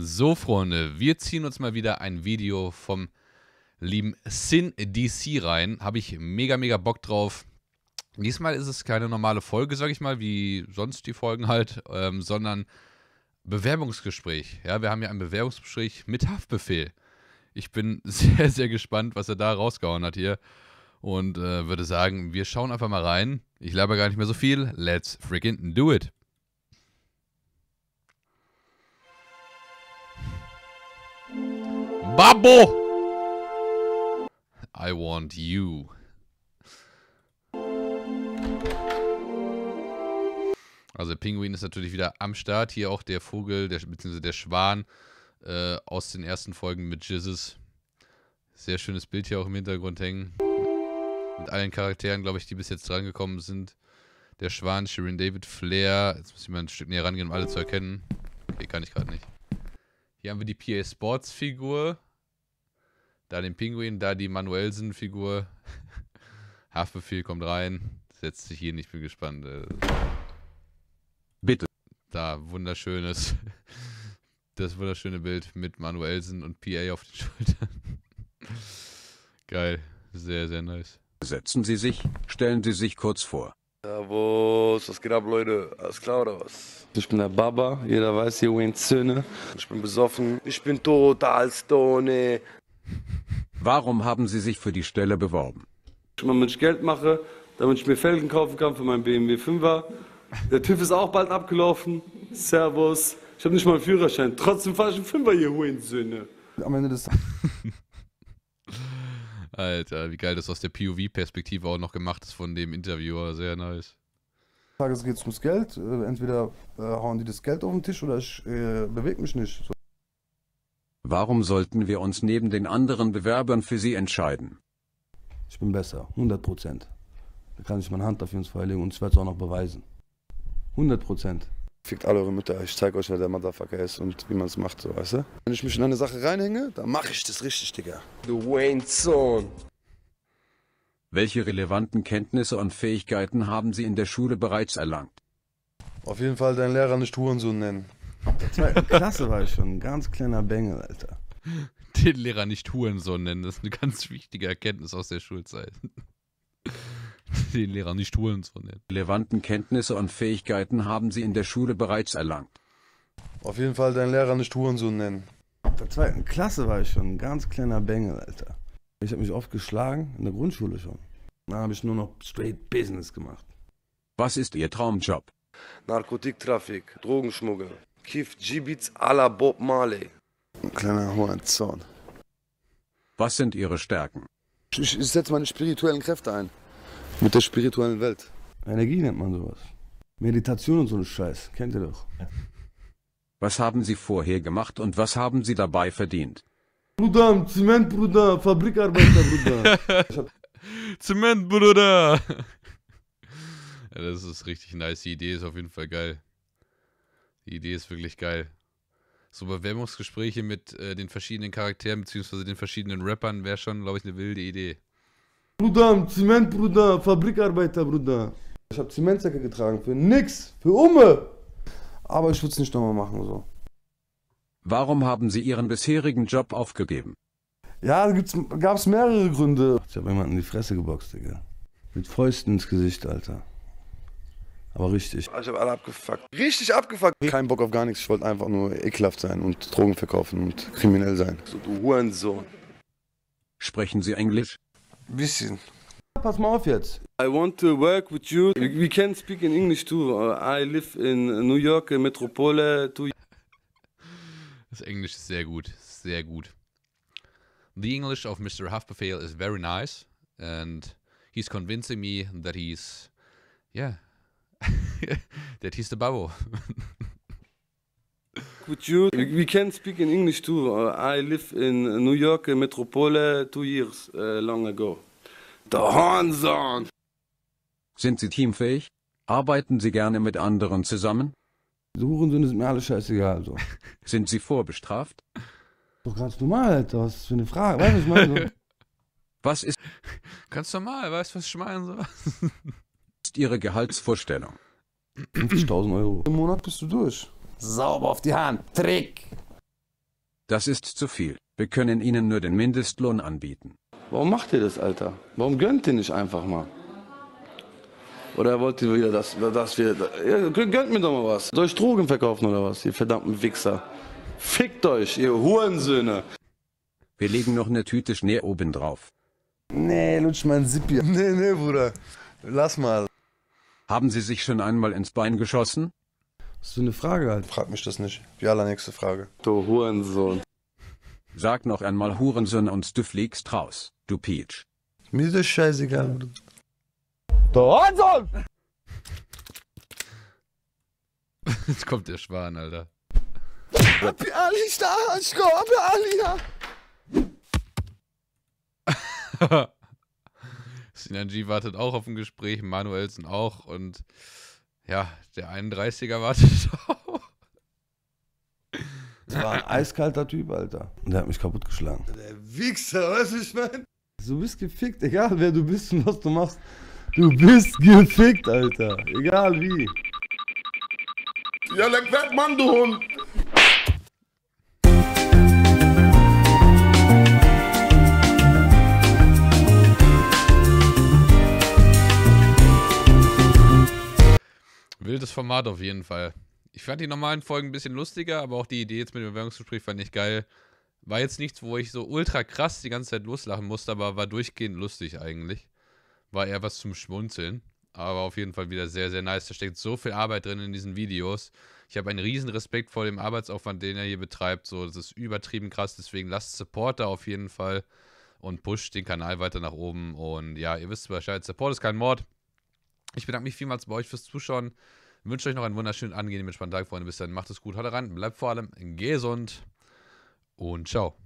So, Freunde, wir ziehen uns mal wieder ein Video vom lieben Sin DC rein. Habe ich mega, mega Bock drauf. Diesmal ist es keine normale Folge, sag ich mal, wie sonst die Folgen halt, ähm, sondern Bewerbungsgespräch. Ja, wir haben ja ein Bewerbungsgespräch mit Haftbefehl. Ich bin sehr, sehr gespannt, was er da rausgehauen hat hier. Und äh, würde sagen, wir schauen einfach mal rein. Ich labere gar nicht mehr so viel. Let's freaking do it. Babbo! I want you. Also der Pinguin ist natürlich wieder am Start. Hier auch der Vogel, der, beziehungsweise der Schwan äh, aus den ersten Folgen mit Jesus. Sehr schönes Bild hier auch im Hintergrund hängen. Mit allen Charakteren, glaube ich, die bis jetzt drangekommen sind. Der Schwan, Shirin David, Flair. Jetzt muss ich mal ein Stück näher rangehen, um alle zu erkennen. Okay, kann ich gerade nicht. Hier haben wir die PA Sports Figur da den Pinguin, da die Manuelsen-Figur. Haftbefehl kommt rein, setzt sich hin, ich bin gespannt. Äh. Bitte. Da, wunderschönes, das wunderschöne Bild mit Manuelsen und PA auf den Schultern. Geil, sehr, sehr nice. Setzen Sie sich, stellen Sie sich kurz vor. Servus, was geht ab, Leute? Alles klar oder was? Ich bin der Baba, jeder weiß hier, Wayne Zöne. Ich bin besoffen, ich bin total Alstone. Warum haben Sie sich für die Stelle beworben? Damit ich Geld mache, damit ich mir Felgen kaufen kann für meinen BMW 5er. Der TÜV ist auch bald abgelaufen. Servus. Ich habe nicht mal einen Führerschein. Trotzdem fahre ich einen 5er, Fünfer hier, Hurensöhne. Am Ende des Alter, wie geil das aus der POV-Perspektive auch noch gemacht ist von dem Interviewer. Sehr nice. Tages geht es ums Geld. Äh, entweder äh, hauen die das Geld auf den Tisch oder ich äh, bewege mich nicht. So. Warum sollten wir uns neben den anderen Bewerbern für sie entscheiden? Ich bin besser, 100 Prozent. Da kann ich meine Hand auf uns verlegen und ich werde es auch noch beweisen. 100 Prozent. Fickt alle eure Mütter, ich zeige euch, wer der Motherfucker ist und wie man es macht, so, weißt du? Wenn ich mich in eine Sache reinhänge, dann mache ich das richtig, Digga. Du wayne Sohn. Welche relevanten Kenntnisse und Fähigkeiten haben Sie in der Schule bereits erlangt? Auf jeden Fall deinen Lehrer nicht Hurensohn nennen. Ab der zweiten Klasse war ich schon ein ganz kleiner Bengel, Alter. Den Lehrer nicht Hurensohn nennen, das ist eine ganz wichtige Erkenntnis aus der Schulzeit. Den Lehrer nicht Hurensohn nennen. Relevanten Kenntnisse und Fähigkeiten haben sie in der Schule bereits erlangt. Auf jeden Fall deinen Lehrer nicht Hurensohn nennen. Ab der zweiten Klasse war ich schon ein ganz kleiner Bengel, Alter. Ich habe mich oft geschlagen, in der Grundschule schon. Da habe ich nur noch straight Business gemacht. Was ist Ihr Traumjob? Narkotiktrafik, Drogenschmuggel. Kif Jibits à la Bob Marley. Ein kleiner Hornzorn. Was sind Ihre Stärken? Ich, ich setze meine spirituellen Kräfte ein. Mit der spirituellen Welt. Energie nennt man sowas. Meditation und so ein Scheiß. Kennt ihr doch. Was haben Sie vorher gemacht und was haben Sie dabei verdient? Bruder, Zementbruder, Fabrikarbeiter, Bruder. Zementbruder. Ja, das ist richtig nice. Die Idee ist auf jeden Fall geil. Die Idee ist wirklich geil. So Bewerbungsgespräche mit äh, den verschiedenen Charakteren bzw. den verschiedenen Rappern wäre schon, glaube ich, eine wilde Idee. Bruder, Zement, Bruder, Fabrikarbeiter, Bruder. Ich habe Zementsäcke getragen für nix, für Umme. Aber ich würde es nicht nochmal machen so. Warum haben Sie Ihren bisherigen Job aufgegeben? Ja, da gab es mehrere Gründe. Ich habe jemanden in die Fresse geboxt, Digga. Mit Fäusten ins Gesicht, Alter. Aber richtig. Ich hab alle abgefuckt. Richtig abgefuckt. Kein Bock auf gar nichts. Ich wollte einfach nur ekelhaft sein und Drogen verkaufen und kriminell sein. So, du Hurensohn. Sprechen Sie Englisch? Bisschen. Pass mal auf jetzt. I want to work with you. We can speak in English too. Uh, I live in New York, Metropole. Das Englisch ist sehr gut. Sehr gut. The English of Mr. Haftbefehl is very nice and he's convincing me that he's, yeah, der tiefste Babo. Babbo. With you, we can speak in English too. Uh, I live in New York, Metropole, two years uh, long ago. The horns on! Sind Sie teamfähig? Arbeiten Sie gerne mit anderen zusammen? Hurensohn ist mir alles scheißegal. So. Also. Sind Sie vorbestraft? Doch ganz normal, Alter. Was ist für eine Frage? Weißt du, was ich meine? So. Was ist. Ganz normal, weißt du, was ich meine? So. ist Ihre Gehaltsvorstellung? 50.000 Euro. Im Monat bist du durch. Sauber auf die Hand. Trick. Das ist zu viel. Wir können Ihnen nur den Mindestlohn anbieten. Warum macht ihr das, Alter? Warum gönnt ihr nicht einfach mal? Oder wollt ihr wieder, dass, dass wir... Ja, gönnt mir doch mal was. Soll ich Drogen verkaufen oder was, ihr verdammten Wichser? Fickt euch, ihr Hurensöhne. Wir legen noch eine Tüte Schnee oben drauf. Nee, lutsch mein Sippi. Nee, nee, Bruder. Lass mal. Haben Sie sich schon einmal ins Bein geschossen? Das ist so eine Frage halt. Frag mich das nicht. Die nächste Frage. Du Hurensohn. Sag noch einmal Hurensohn und du fliegst raus, du Peach. Mir ist das scheißegal, Bruder. Du Hurensohn! Jetzt kommt der Schwan, Alter. Abi Ali da, ich komme, Ali da. Sinanji wartet auch auf ein Gespräch, Manuelsen auch und ja, der 31er wartet auch. Das war ein eiskalter Typ, Alter. Und der hat mich kaputtgeschlagen. Der Wichser, weißt du, ich meine? Du bist gefickt, egal wer du bist und was du machst. Du bist gefickt, Alter. Egal wie. Ja, leck weg, Mann, du Hund. Wildes Format auf jeden Fall. Ich fand die normalen Folgen ein bisschen lustiger, aber auch die Idee jetzt mit dem Bewerbungsgespräch fand ich geil. War jetzt nichts, wo ich so ultra krass die ganze Zeit loslachen musste, aber war durchgehend lustig eigentlich. War eher was zum Schmunzeln. Aber auf jeden Fall wieder sehr, sehr nice. Da steckt so viel Arbeit drin in diesen Videos. Ich habe einen riesen Respekt vor dem Arbeitsaufwand, den er hier betreibt. So, das ist übertrieben krass. Deswegen lasst Supporter auf jeden Fall und pusht den Kanal weiter nach oben. Und ja, ihr wisst Bescheid, Support ist kein Mord. Ich bedanke mich vielmals bei euch fürs Zuschauen. wünsche euch noch einen wunderschönen, angenehmen, entspannten Tag, Freunde. Bis dann, macht es gut, haut rein, bleibt vor allem gesund und ciao.